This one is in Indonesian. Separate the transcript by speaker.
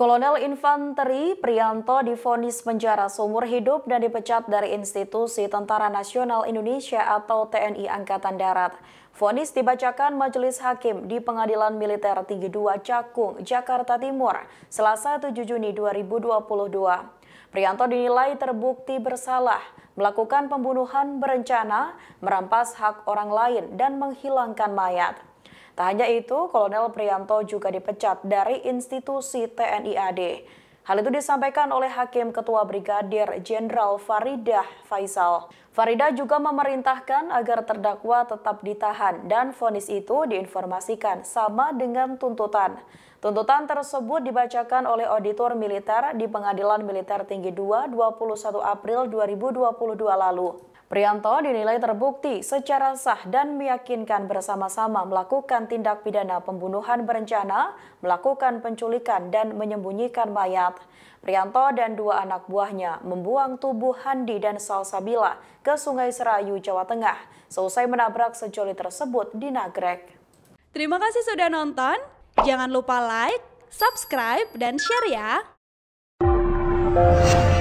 Speaker 1: Kolonel Infanteri Prianto difonis penjara seumur hidup dan dipecat dari Institusi Tentara Nasional Indonesia atau TNI Angkatan Darat. Fonis dibacakan Majelis Hakim di Pengadilan Militer Tinggi 2 Cakung, Jakarta Timur, Selasa 7 Juni 2022. Prianto dinilai terbukti bersalah, melakukan pembunuhan berencana, merampas hak orang lain, dan menghilangkan mayat. Tak hanya itu, Kolonel Prianto juga dipecat dari institusi TNI AD. Hal itu disampaikan oleh Hakim Ketua Brigadir Jenderal Faridah Faisal. Faridah juga memerintahkan agar terdakwa tetap ditahan dan vonis itu diinformasikan sama dengan tuntutan. Tuntutan tersebut dibacakan oleh auditor militer di Pengadilan Militer Tinggi 2 21 April 2022 lalu. Prianto dinilai terbukti secara sah dan meyakinkan bersama-sama melakukan tindak pidana pembunuhan berencana, melakukan penculikan dan menyembunyikan mayat. Prianto dan dua anak buahnya membuang tubuh Handi dan Salsabila ke Sungai Serayu, Jawa Tengah, selesai menabrak sejoli tersebut di Nagrek.
Speaker 2: Terima kasih sudah nonton. Jangan lupa like, subscribe, dan share ya!